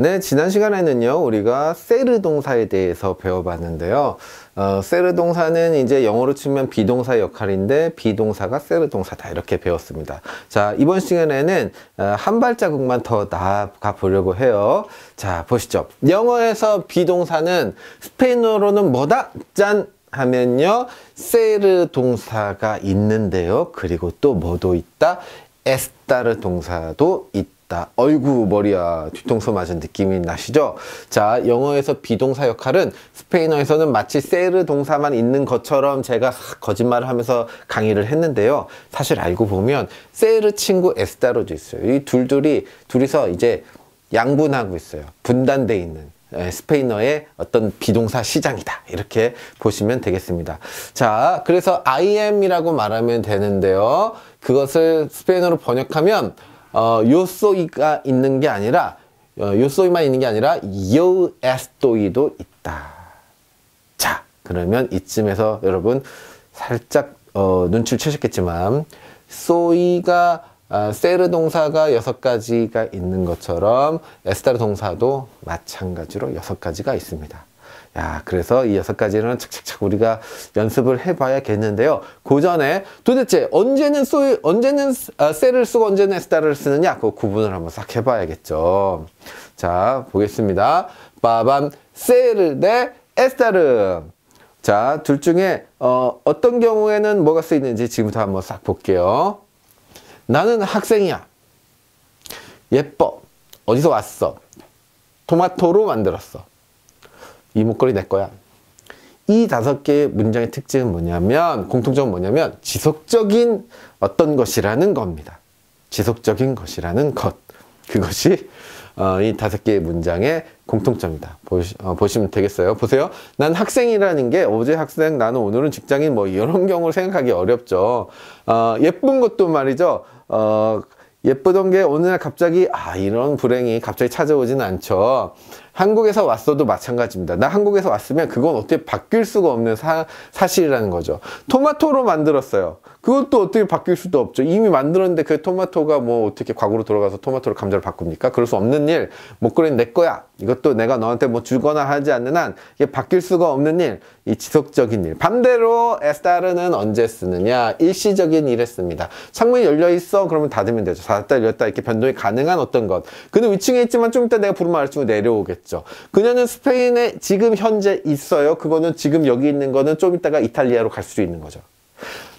네, 지난 시간에는요, 우리가 세르 동사에 대해서 배워봤는데요. 어, 세르 동사는 이제 영어로 치면 비동사 역할인데, 비동사가 세르 동사다. 이렇게 배웠습니다. 자, 이번 시간에는 어, 한 발자국만 더 나아가 보려고 해요. 자, 보시죠. 영어에서 비동사는 스페인어로는 뭐다? 짠! 하면요, 세르 동사가 있는데요. 그리고 또 뭐도 있다? 에스타르 동사도 있다. 있다. 얼구 머리야 뒤통수 맞은 느낌이 나시죠? 자 영어에서 비동사 역할은 스페인어에서는 마치 세르 동사만 있는 것처럼 제가 거짓말을 하면서 강의를 했는데요. 사실 알고 보면 세르 친구 에스다로도 있어요. 이 둘둘이 둘이서 이제 양분하고 있어요. 분단돼 있는. 예, 스페인어의 어떤 비동사 시장이다 이렇게 보시면 되겠습니다 자 그래서 I am 이라고 말하면 되는데요 그것을 스페인어로 번역하면 어, 요소이가 있는 게 아니라 어, 요소이만 있는 게 아니라 요에스도이도 있다. 자, 그러면 이쯤에서 여러분 살짝 어, 눈치를 채셨겠지만 소이가 아, 세르 동사가 여섯 가지가 있는 것처럼 에스타르 동사도 마찬가지로 여섯 가지가 있습니다. 야, 그래서 이 여섯 가지는 착착착 우리가 연습을 해봐야겠는데요. 그 전에 도대체 언제는 쏘, 언제는 아, 셀을 쓰고 언제는 스타를 쓰느냐? 그 구분을 한번 싹 해봐야겠죠. 자, 보겠습니다. 빠밤, 셀을 대 에스타르. 자, 둘 중에 어, 어떤 경우에는 뭐가 쓰이는지 지금부터 한번 싹 볼게요. 나는 학생이야. 예뻐. 어디서 왔어? 토마토로 만들었어. 이 목걸이 내 거야. 이 다섯 개의 문장의 특징은 뭐냐면 공통점은 뭐냐면 지속적인 어떤 것이라는 겁니다. 지속적인 것이라는 것. 그것이 어, 이 다섯 개의 문장의 공통점이다. 보시, 어, 보시면 되겠어요. 보세요. 난 학생이라는 게 어제 학생, 나는 오늘은 직장인 뭐 이런 경우를 생각하기 어렵죠. 어, 예쁜 것도 말이죠. 어, 예쁘던 게 어느 날 갑자기 아 이런 불행이 갑자기 찾아오지는 않죠. 한국에서 왔어도 마찬가지입니다. 나 한국에서 왔으면 그건 어떻게 바뀔 수가 없는 사, 사실이라는 거죠. 토마토로 만들었어요. 그것도 어떻게 바뀔 수도 없죠. 이미 만들었는데 그 토마토가 뭐 어떻게 과거로 돌아가서 토마토를 감자를 바꿉니까? 그럴 수 없는 일. 목걸이내 뭐 거야. 이것도 내가 너한테 뭐 주거나 하지 않는 한 이게 바뀔 수가 없는 일. 이 지속적인 일. 반대로 에스타르는 언제 쓰느냐? 일시적인 일에 씁니다. 창문이 열려 있어. 그러면 닫으면 되죠. 닫았다 열렸다 이렇게 변동이 가능한 어떤 것. 근데 위층에 있지만 좀 이따 내가 부르면 알지으 내려오겠죠. 있죠. 그녀는 스페인에 지금 현재 있어요. 그거는 지금 여기 있는 거는 좀 이따가 이탈리아로 갈 수도 있는 거죠.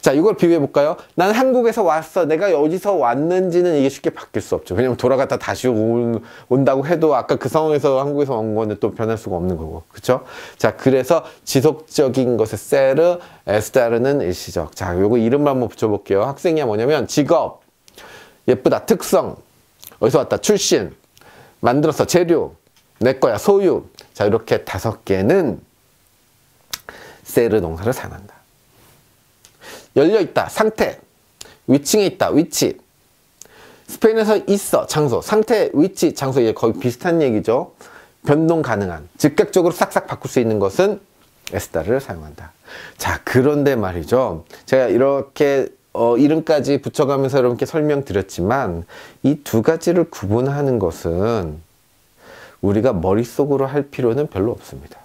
자 이걸 비교해 볼까요? 난 한국에서 왔어. 내가 어디서 왔는지는 이게 쉽게 바뀔 수 없죠. 왜냐면 돌아갔다 다시 온, 온다고 해도 아까 그 상황에서 한국에서 온 거는 또 변할 수가 없는 거고. 그렇죠? 자 그래서 지속적인 것의 세르, 에스타르는 일시적. 자 요거 이름만 한번 붙여볼게요. 학생이야 뭐냐면 직업, 예쁘다, 특성, 어디서 왔다, 출신, 만들었어, 재료, 내 거야, 소유. 자, 이렇게 다섯 개는 세르 농사를 사용한다. 열려있다, 상태. 위층에 있다, 위치. 스페인에서 있어, 장소. 상태, 위치, 장소. 이게 거의 비슷한 얘기죠. 변동 가능한, 즉각적으로 싹싹 바꿀 수 있는 것은 에스다를 사용한다. 자, 그런데 말이죠. 제가 이렇게 어, 이름까지 붙여가면서 여러분께 설명드렸지만 이 두 가지를 구분하는 것은 우리가 머릿속으로 할 필요는 별로 없습니다.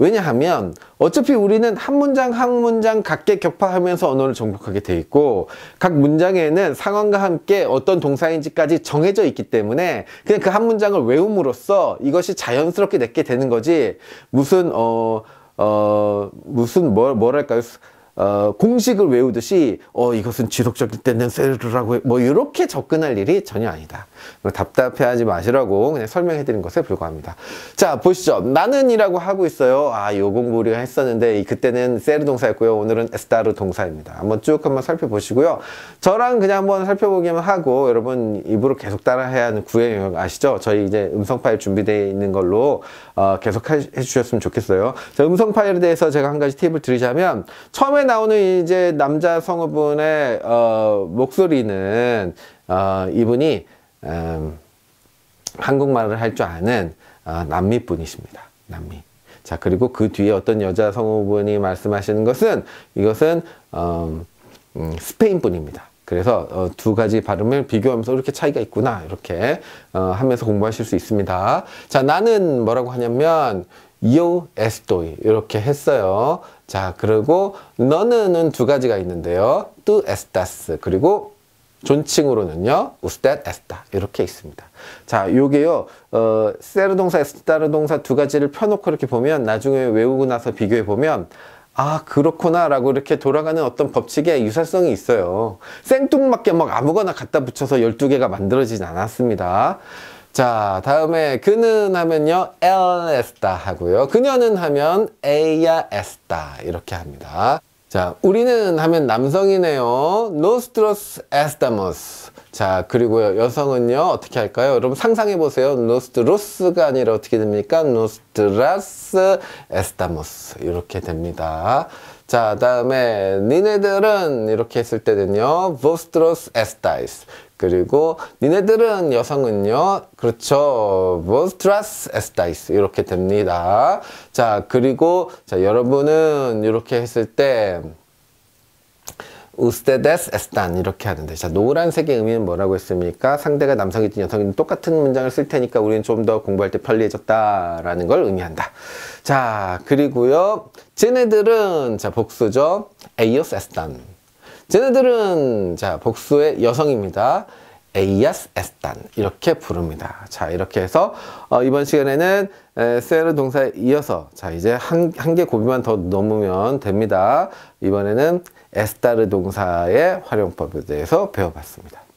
왜냐하면 어차피 우리는 한 문장 한 문장 각계 격파하면서 언어를 정복하게 돼 있고 각 문장에는 상황과 함께 어떤 동사인지까지 정해져 있기 때문에 그냥 그 한 문장을 외움으로써 이것이 자연스럽게 내게 되는 거지 무슨 어, 어 무슨 뭘 뭐, 뭐랄까요 어, 공식을 외우듯이 어 이것은 지속적인 댄세스라고뭐 이렇게 접근할 일이 전혀 아니다. 답답해하지 마시라고 그냥 설명해드린 것에 불과합니다. 자 보시죠. 나는이라고 하고 있어요. 아요 공부 우리가 했었는데 그때는 세르 동사였고요. 오늘은 에스타르 동사입니다. 한번 쭉 한번 살펴보시고요. 저랑 그냥 한번 살펴보기만 하고 여러분 입으로 계속 따라해야 하는 구애영 아시죠? 저희 이제 음성 파일 준비되어 있는 걸로 어, 계속 해주셨으면 좋겠어요. 자, 음성 파일에 대해서 제가 한 가지 팁을 드리자면 처음에 나오는 이제 남자 성우분의 어, 목소리는 어, 이분이 음, 한국말을 할 줄 아는 어, 남미 분이십니다. 남미. 자 그리고 그 뒤에 어떤 여자 성우분이 말씀하시는 것은 이것은 어, 음, 스페인 분입니다. 그래서 어, 두 가지 발음을 비교하면서 이렇게 차이가 있구나 이렇게 어, 하면서 공부하실 수 있습니다. 자 나는 뭐라고 하냐면 요 에스토이 이렇게 했어요. 자, 그리고 너는두 가지가 있는데요. 뚜 에스타스 그리고 존칭으로는요. 우스댓 에스타 이렇게 있습니다. 자, 요게요. 어, 세르 동사, 에스타르 동사 두 가지를 펴놓고 이렇게 보면 나중에 외우고 나서 비교해 보면 아 그렇구나 라고 이렇게 돌아가는 어떤 법칙의 유사성이 있어요 생뚱맞게 막 아무거나 갖다 붙여서 12개가 만들어지진 않았습니다 자 다음에 그는 하면요 엘에스다 하고요 그녀는 하면 에야 스다 이렇게 합니다 자 우리는 하면 남성이네요 노스트로스 에스 s 모스자 그리고요 여성은요 어떻게 할까요 여러분 상상해 보세요 노스트로스가 아니라 어떻게 됩니까 노스트 t 스에스 e 모스 이렇게 됩니다 자, 다음에 니네들은 이렇게 했을 때는요. vosotros estáis. 그리고 니네들은 여성은요. 그렇죠. vosotras estáis. 이렇게 됩니다. 자, 그리고 자, 여러분은 이렇게 했을 때 우스테데스 에스탄 이렇게 하는데 자 노란색의 의미는 뭐라고 했습니까? 상대가 남성이든 여성이든 똑같은 문장을 쓸 테니까 우리는 좀 더 공부할 때 편리해졌다 라는 걸 의미한다 자 그리고요 쟤네들은 자 복수죠 에이오스 에스탄 쟤네들은 자 복수의 여성입니다 ellas están 이렇게 부릅니다. 자 이렇게 해서 어, 이번 시간에는 ser 동사에 이어서 자 이제 한 한 개 고비만 더 넘으면 됩니다. 이번에는 에스 t 르 동사의 활용법에 대해서 배워봤습니다.